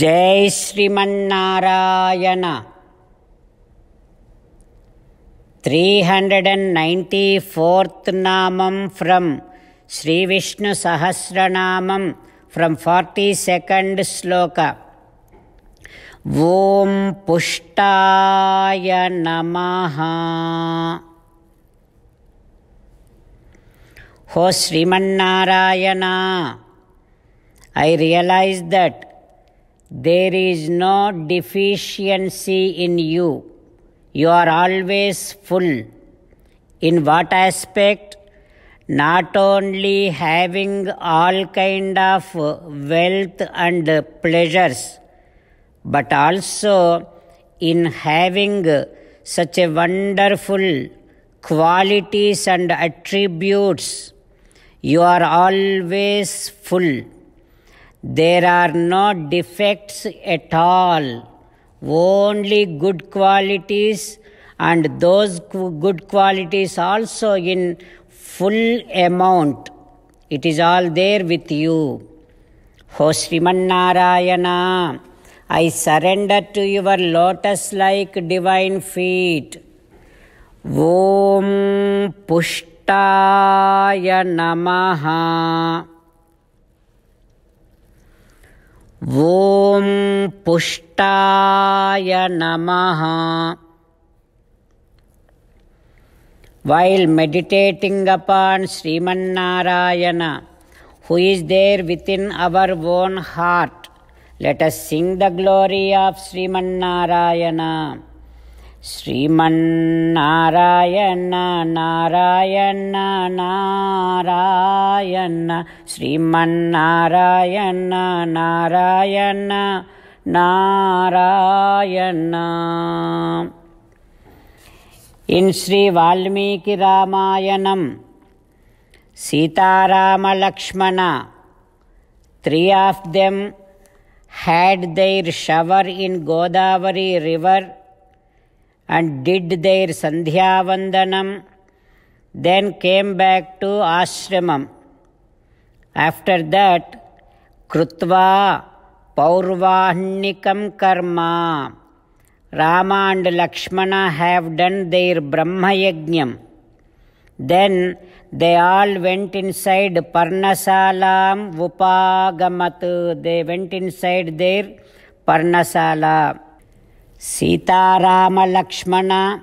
జై Srimannarayana three hundred and ninety fourth నామం from Sri Vishnu Sahasranamam from forty second శ్లోక ఓం పుష్టాయ నమ హో Srimannarayana I realise that there is no deficiency in you. You are always full. In what aspect? Not only having all kind of wealth and pleasures, but also in having such a wonderful qualities and attributes. You are always full. There are no defects at all, only good qualities, and those good qualities also in full amount. It is all there with you. O Srimannarayana, I surrender to your lotus like divine feet. Om Yana Namaha. ॐ पुष्टाय नमः While meditating upon Srimannarayana, who is there within our own heart, let us sing the glory of Srimannarayana. Srimannarayana Narayana Narayana Srimannarayana Narayana Narayana in Sri Valmiki Ramayanam Sita Rama Lakshmana three of them had their shower in Godavari river and did their Sandhyavandanam, then came back to ashramam. After that, Krutva Paurvahnikam Karma. Rama and Lakshmana have done their Brahma Yajnam. Then they all went inside Parnasalam Vupagamatu. They went inside their Parnasala. Sita Rama, Lakshmana,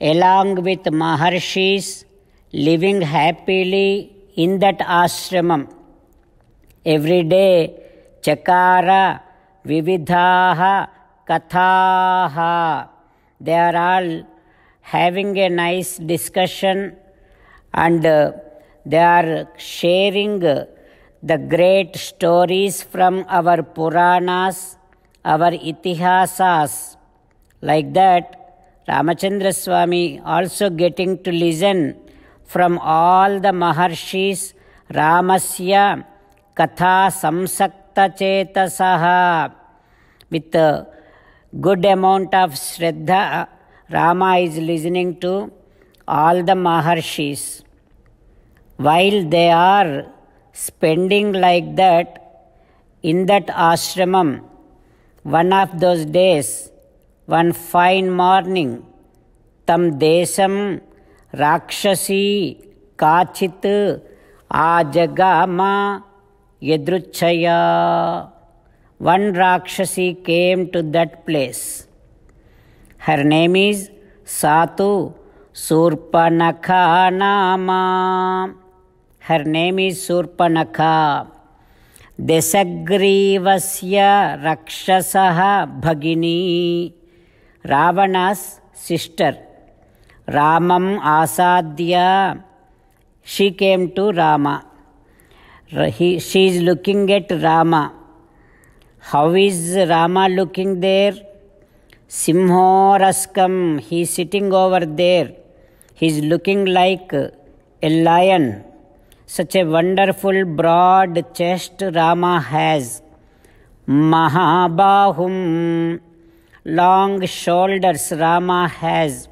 along with Maharshis, living happily in that ashramam. Every day, Chakara, Vividhaha, Kathaha, they are all having a nice discussion and uh, they are sharing uh, the great stories from our Puranas our itihasas. Like that, Ramachandra Swami also getting to listen from all the Maharshis Ramasya Katha Samsakta Chetasaha. With a good amount of Shraddha, Rama is listening to all the Maharshis. While they are spending like that in that ashramam, one of those days, one fine morning, tam desam rakshasi kachit ajagama yedruchaya. One rakshasi came to that place. Her name is Satu Surpanakha Nama. Her name is Surpanakha. दिशग्रीवस्य रक्षसः भगिनी Ravana's sister रामम् आसाद्य she came to Rama she is looking at Rama how is Rama looking there सिंहोरस्कम् he sitting over there he is looking like a lion Such a wonderful broad chest Rama has. Mahabahum, long shoulders Rama has.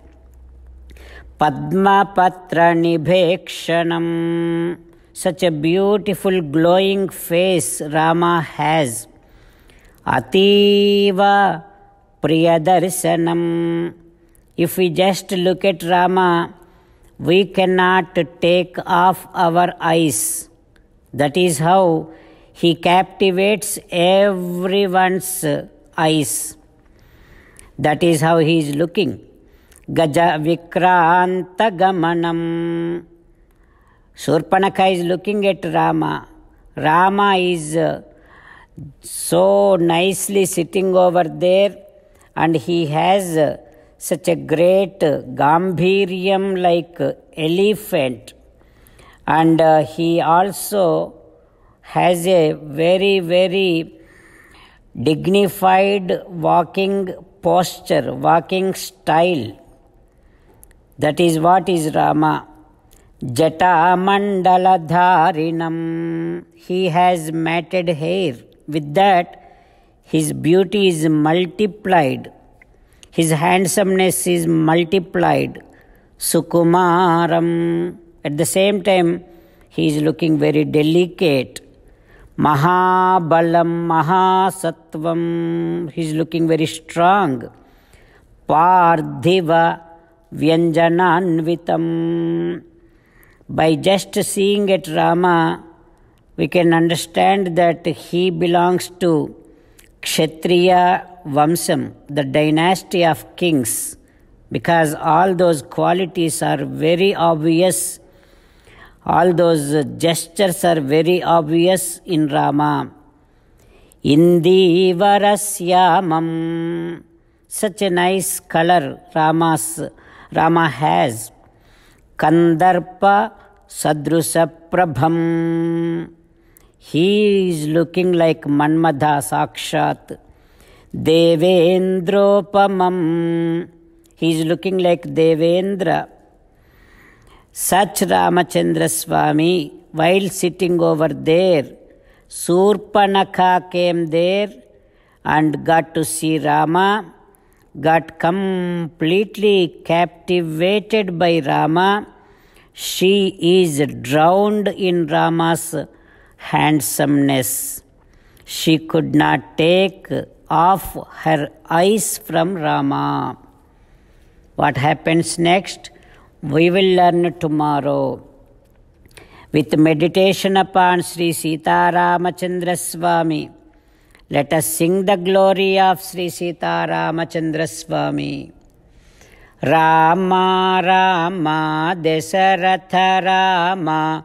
Padma patra Nibhekshanam, such a beautiful glowing face Rama has. Ativa Priyadarshanam, if we just look at Rama, we cannot take off our eyes. That is how he captivates everyone's eyes. That is how he is looking. Gaja Vikranta Gamanam. Surpanaka is looking at Rama. Rama is uh, so nicely sitting over there and he has uh, such a great gambhirium like elephant and uh, he also has a very very dignified walking posture walking style that is what is rama jata mandala he has matted hair with that his beauty is multiplied his handsomeness is multiplied. Sukumaram. At the same time, he is looking very delicate. Mahabalam, Mahasattvam. He is looking very strong. Pardhiva Vyanjananvitam. By just seeing at Rama, we can understand that he belongs to Kshatriya Vamsam, the dynasty of kings, because all those qualities are very obvious. All those gestures are very obvious in Rama. Indivarasyamam. Such a nice color Rama's, Rama has. Kandarpa prabham, He is looking like Manmadha Sakshat. Devendropamam. He is looking like Devendra. Such Ramachandra Swami, while sitting over there, Surpanaka came there and got to see Rama, got completely captivated by Rama. She is drowned in Rama's handsomeness. She could not take off her eyes from Rama. What happens next? We will learn tomorrow. With meditation upon Sri Sita Ramachandra Swami, let us sing the glory of Sri Sita Ramachandra Swami. Rama Rama Desaratha Rama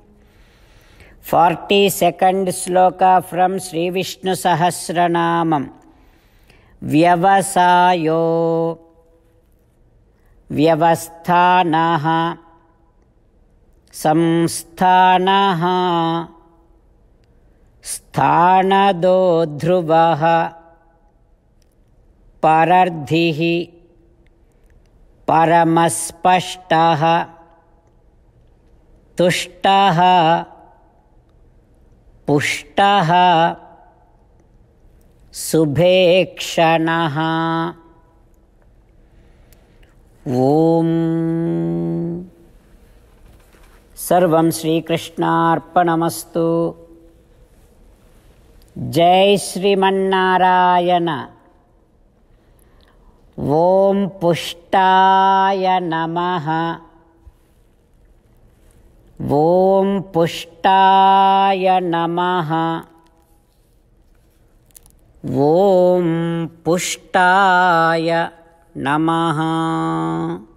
forty second श्लोक from श्रीविष्णुसहस्रनामं व्यवसायो व्यवस्थानः संस्थानः स्थानदोध्रुवः परर्धिः परमस्पष्टः तुष्टः पुष्टः सुभेक्षणः ॐ सर्वं श्रीकृष्णार्पणमस्तु जय श्रीमन्नारायण ॐ पुष्टाय नमः ॐ पुष्टाय नमः ॐ पुष्टाय नमः